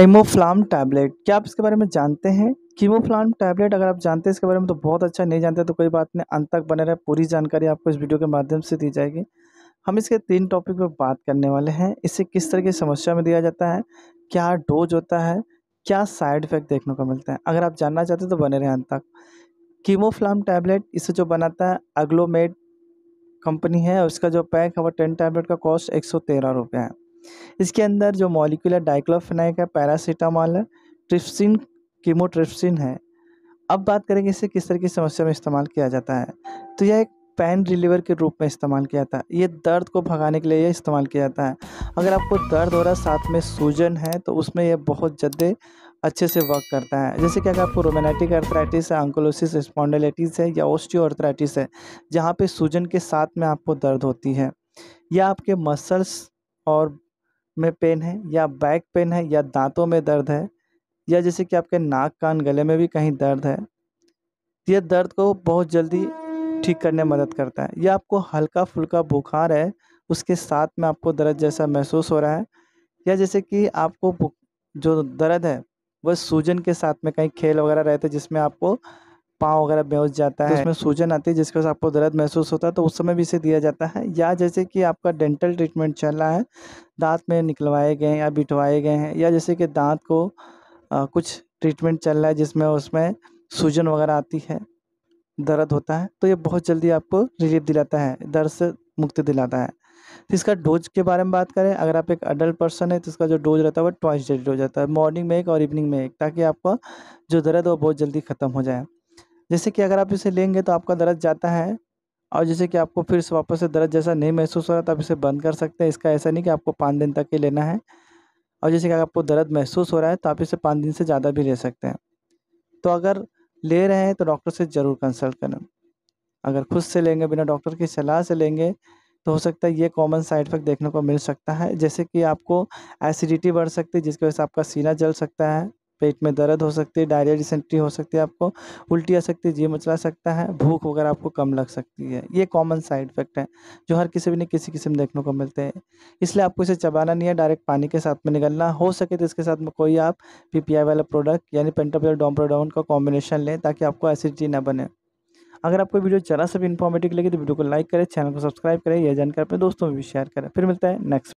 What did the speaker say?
कीमोफ्लाम tablet क्या आप इसके बारे में जानते हैं कीमोफ्लाम टैबलेट अगर आप जानते हैं इसके बारे में तो बहुत अच्छा नहीं जानते तो कोई बात नहीं अंत तक बने रहे पूरी जानकारी आपको इस वीडियो के माध्यम से दी जाएगी हम इसके तीन टॉपिक पर बात करने वाले हैं इसे किस तरह की समस्या में दिया जाता है क्या डोज होता है क्या साइड इफेक्ट देखने को मिलता है अगर आप जानना चाहते हैं तो बने रहें अंत तक कीमोफ्लाम टैबलेट इसे जो बनाता है अग्लोमेड कंपनी है उसका जो पैक है वो टेन टैबलेट का कॉस्ट एक सौ तेरह रुपये है इसके अंदर जो मॉलिकुलर डाइक्लोफेनाइक है पैरासीटामॉल है ट्रिप्सिन कीमोट्रिप्सिन है अब बात करेंगे इसे किस तरह की समस्या में इस्तेमाल किया जाता है तो यह एक पेन रिलीवर के रूप में इस्तेमाल किया जाता है ये दर्द को भगाने के लिए यह इस्तेमाल किया जाता है अगर आपको दर्द हो रहा है साथ में सूजन है तो उसमें यह बहुत ज़्यादा अच्छे से वर्क करता है जैसे कि अगर आपको रोमेनाटिक अर्थराइटिस है अंकोलोसिस स्पॉन्डोलाइटिस है या ओस्टियो अर्थराइटिस है जहाँ पे सूजन के साथ में आपको दर्द होती है या आपके मसल्स और में पेन है या बैक पेन है या दांतों में दर्द है या जैसे कि आपके नाक कान गले में भी कहीं दर्द है तो यह दर्द को बहुत जल्दी ठीक करने में मदद करता है या आपको हल्का फुल्का बुखार है उसके साथ में आपको दर्द जैसा महसूस हो रहा है या जैसे कि आपको जो दर्द है वह सूजन के साथ में कहीं खेल वगैरह रहते जिसमें आपको पाँव वगैरह बेहोश जाता तो है तो उसमें सूजन आती है जिसके वजह से आपको दर्द महसूस होता है तो उस समय भी इसे दिया जाता है या जैसे कि आपका डेंटल ट्रीटमेंट चल रहा है दांत में निकलवाए गए या बिठवाए गए हैं या जैसे कि दांत को आ, कुछ ट्रीटमेंट चल रहा है जिसमें उसमें सूजन वगैरह आती है दर्द होता है तो ये बहुत जल्दी आपको रिलीफ दिलाता है दर्द से मुक्ति दिलाता है तो इसका डोज के बारे में बात करें अगर आप एक अडल्ट पर्सन है तो इसका जो डोज रहता है वो ट्वाइस डेली डोज रहता है मॉर्निंग में एक और इवनिंग में एक ताकि आपका जो दर्द है वो बहुत जल्दी ख़त्म हो जाए जैसे कि अगर आप इसे लेंगे तो आपका दर्द जाता है और जैसे कि आपको फिर से वापस से दर्द जैसा नहीं महसूस हो रहा तो आप इसे बंद कर सकते हैं इसका ऐसा नहीं कि आपको पाँच दिन तक ही लेना है और जैसे कि अगर आपको दर्द महसूस हो रहा है तो आप इसे पाँच दिन से ज़्यादा भी ले सकते हैं तो अगर ले रहे हैं तो डॉक्टर से ज़रूर कंसल्ट करें अगर खुद से लेंगे बिना डॉक्टर की सलाह से लेंगे तो हो सकता है ये कॉमन साइड इफेक्ट देखने को मिल सकता है जैसे कि आपको एसिडिटी बढ़ सकती है जिसकी वजह से आपका सीना जल सकता है पेट में दर्द हो सकती है डायरिया डिसेंट्री हो सकती है आपको उल्टी आ सकती है जी मचला सकता है भूख वगैरह आपको कम लग सकती है ये कॉमन साइड इफेक्ट है जो हर किसी भी किसी किस्म देखने को मिलते हैं इसलिए आपको इसे चबाना नहीं है डायरेक्ट पानी के साथ में निकलना हो सके तो इसके साथ में कोई आप पी वाला प्रोडक्ट यानी पेंटोपियल डोम्प्रोडाउन का कॉम्बिनेशन लें ताकि आपको एसिडिटी ना बने अगर आपको वीडियो जरा सा भी इन्फॉर्मेटिव लगे तो वीडियो को लाइक करें चैनल को सब्सक्राइब करें यह जानकारी अपने दोस्तों में भी शेयर करें फिर मिलता है नेक्स्ट